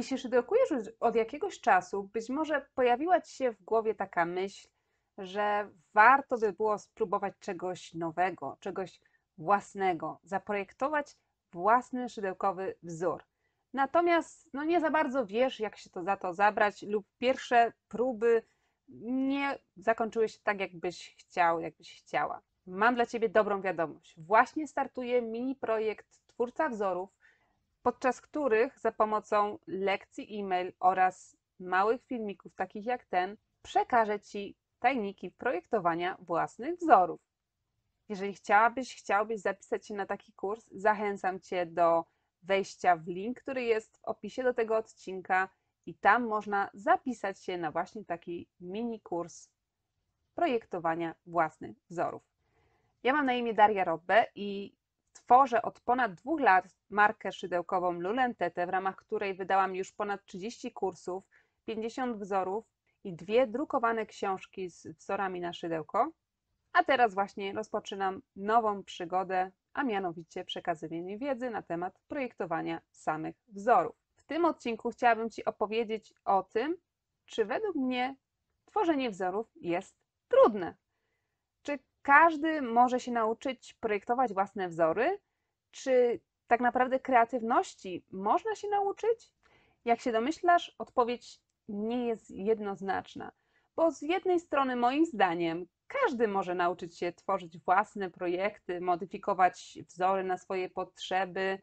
Jeśli już od jakiegoś czasu, być może pojawiła Ci się w głowie taka myśl, że warto by było spróbować czegoś nowego, czegoś własnego, zaprojektować własny szydełkowy wzór. Natomiast no nie za bardzo wiesz, jak się to za to zabrać, lub pierwsze próby nie zakończyły się tak, jakbyś chciał, jakbyś chciała. Mam dla Ciebie dobrą wiadomość. Właśnie startuje mini projekt Twórca Wzorów, podczas których za pomocą lekcji e-mail oraz małych filmików takich jak ten przekażę Ci tajniki projektowania własnych wzorów. Jeżeli chciałabyś, chciałbyś zapisać się na taki kurs, zachęcam Cię do wejścia w link, który jest w opisie do tego odcinka i tam można zapisać się na właśnie taki mini kurs projektowania własnych wzorów. Ja mam na imię Daria Robbe i Tworzę od ponad dwóch lat markę szydełkową Lulentetę, w ramach której wydałam już ponad 30 kursów, 50 wzorów i dwie drukowane książki z wzorami na szydełko. A teraz właśnie rozpoczynam nową przygodę, a mianowicie przekazywanie wiedzy na temat projektowania samych wzorów. W tym odcinku chciałabym Ci opowiedzieć o tym, czy według mnie tworzenie wzorów jest trudne. Czy każdy może się nauczyć projektować własne wzory? Czy tak naprawdę kreatywności można się nauczyć? Jak się domyślasz, odpowiedź nie jest jednoznaczna, bo z jednej strony, moim zdaniem, każdy może nauczyć się tworzyć własne projekty, modyfikować wzory na swoje potrzeby,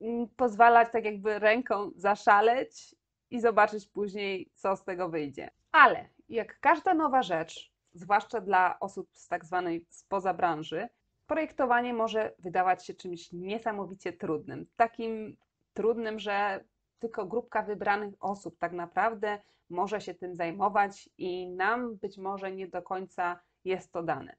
mm, pozwalać tak jakby ręką zaszaleć i zobaczyć później, co z tego wyjdzie. Ale jak każda nowa rzecz, zwłaszcza dla osób z tak zwanej spoza branży, projektowanie może wydawać się czymś niesamowicie trudnym. Takim trudnym, że tylko grupka wybranych osób tak naprawdę może się tym zajmować i nam być może nie do końca jest to dane.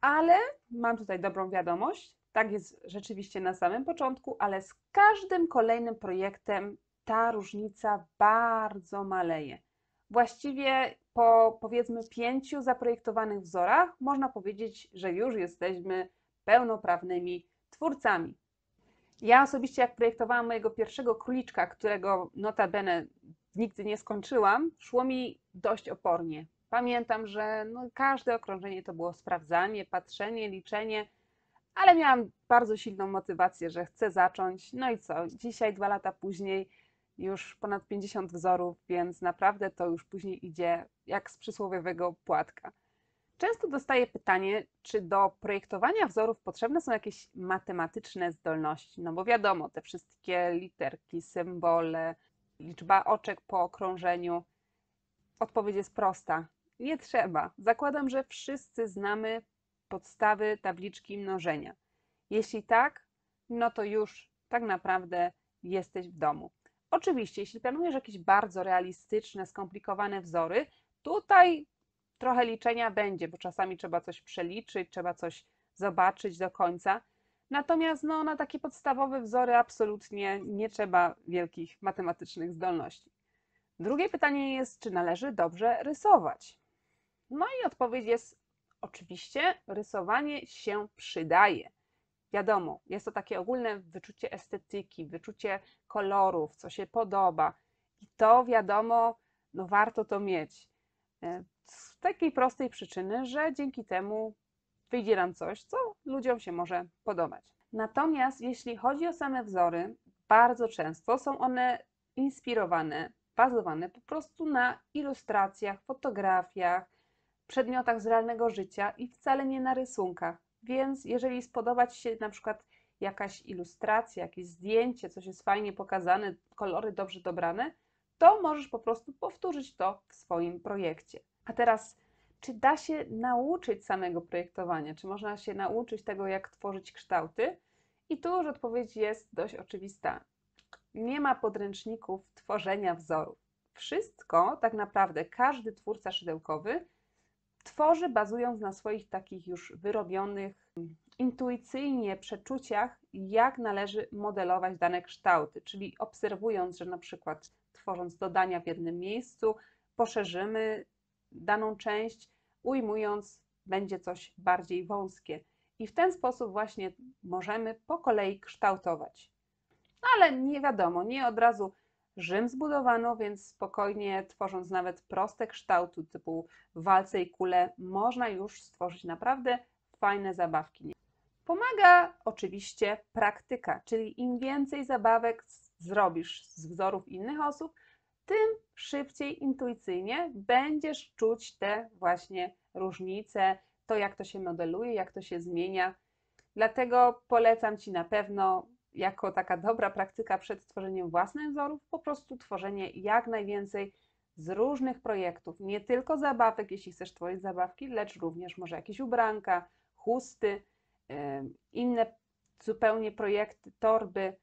Ale mam tutaj dobrą wiadomość. Tak jest rzeczywiście na samym początku, ale z każdym kolejnym projektem ta różnica bardzo maleje. Właściwie po powiedzmy pięciu zaprojektowanych wzorach można powiedzieć, że już jesteśmy pełnoprawnymi twórcami. Ja osobiście, jak projektowałam mojego pierwszego króliczka, którego notabene nigdy nie skończyłam, szło mi dość opornie. Pamiętam, że no każde okrążenie to było sprawdzanie, patrzenie, liczenie, ale miałam bardzo silną motywację, że chcę zacząć. No i co? Dzisiaj, dwa lata później, już ponad 50 wzorów, więc naprawdę to już później idzie jak z przysłowiowego płatka. Często dostaję pytanie, czy do projektowania wzorów potrzebne są jakieś matematyczne zdolności. No bo wiadomo, te wszystkie literki, symbole, liczba oczek po okrążeniu. Odpowiedź jest prosta. Nie trzeba. Zakładam, że wszyscy znamy podstawy tabliczki mnożenia. Jeśli tak, no to już tak naprawdę jesteś w domu. Oczywiście, jeśli planujesz jakieś bardzo realistyczne, skomplikowane wzory, Tutaj trochę liczenia będzie, bo czasami trzeba coś przeliczyć, trzeba coś zobaczyć do końca. Natomiast no, na takie podstawowe wzory absolutnie nie trzeba wielkich matematycznych zdolności. Drugie pytanie jest, czy należy dobrze rysować? No i odpowiedź jest oczywiście, rysowanie się przydaje. Wiadomo, jest to takie ogólne wyczucie estetyki, wyczucie kolorów, co się podoba. I to wiadomo, no warto to mieć. E, z takiej prostej przyczyny, że dzięki temu wyjdzie nam coś, co ludziom się może podobać. Natomiast jeśli chodzi o same wzory, bardzo często są one inspirowane, bazowane po prostu na ilustracjach, fotografiach, przedmiotach z realnego życia i wcale nie na rysunkach. Więc jeżeli spodoba Ci się na przykład jakaś ilustracja, jakieś zdjęcie, coś jest fajnie pokazane, kolory dobrze dobrane, to możesz po prostu powtórzyć to w swoim projekcie. A teraz, czy da się nauczyć samego projektowania? Czy można się nauczyć tego, jak tworzyć kształty? I tu już odpowiedź jest dość oczywista. Nie ma podręczników tworzenia wzorów. Wszystko, tak naprawdę, każdy twórca szydełkowy tworzy bazując na swoich takich już wyrobionych, intuicyjnie przeczuciach, jak należy modelować dane kształty, czyli obserwując, że na przykład tworząc dodania w jednym miejscu, poszerzymy daną część, ujmując, będzie coś bardziej wąskie. I w ten sposób właśnie możemy po kolei kształtować. Ale nie wiadomo, nie od razu Rzym zbudowano, więc spokojnie, tworząc nawet proste kształty typu walce i kule, można już stworzyć naprawdę fajne zabawki. Pomaga oczywiście praktyka, czyli im więcej zabawek zrobisz z wzorów innych osób, tym szybciej intuicyjnie będziesz czuć te właśnie różnice, to jak to się modeluje, jak to się zmienia. Dlatego polecam Ci na pewno, jako taka dobra praktyka przed tworzeniem własnych wzorów, po prostu tworzenie jak najwięcej z różnych projektów, nie tylko zabawek, jeśli chcesz tworzyć zabawki, lecz również może jakieś ubranka, chusty, inne zupełnie projekty, torby,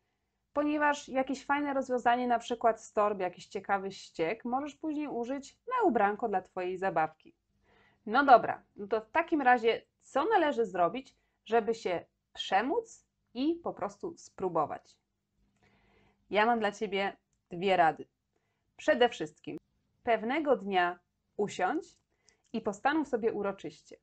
ponieważ jakieś fajne rozwiązanie, na przykład z torby, jakiś ciekawy ściek, możesz później użyć na ubranko dla Twojej zabawki. No dobra, no to w takim razie co należy zrobić, żeby się przemóc i po prostu spróbować? Ja mam dla Ciebie dwie rady. Przede wszystkim pewnego dnia usiądź i postanów sobie uroczyście.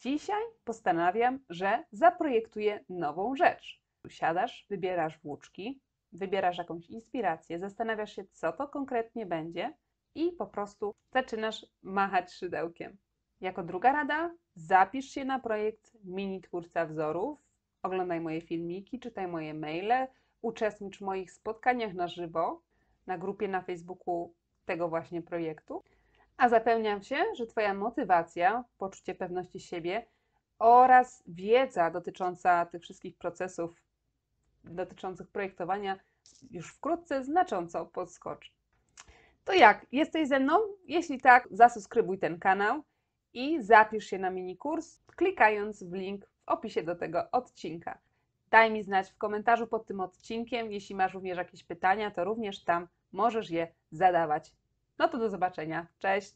Dzisiaj postanawiam, że zaprojektuję nową rzecz. Siadasz, wybierasz włóczki, wybierasz jakąś inspirację, zastanawiasz się, co to konkretnie będzie i po prostu zaczynasz machać szydełkiem. Jako druga rada, zapisz się na projekt Mini Twórca Wzorów. Oglądaj moje filmiki, czytaj moje maile, uczestnicz w moich spotkaniach na żywo na grupie na Facebooku tego właśnie projektu. A zapewniam się, że Twoja motywacja, poczucie pewności siebie oraz wiedza dotycząca tych wszystkich procesów dotyczących projektowania już wkrótce znacząco podskoczy. To jak? Jesteś ze mną? Jeśli tak, zasubskrybuj ten kanał i zapisz się na mini kurs, klikając w link w opisie do tego odcinka. Daj mi znać w komentarzu pod tym odcinkiem. Jeśli masz również jakieś pytania, to również tam możesz je zadawać. No to do zobaczenia. Cześć!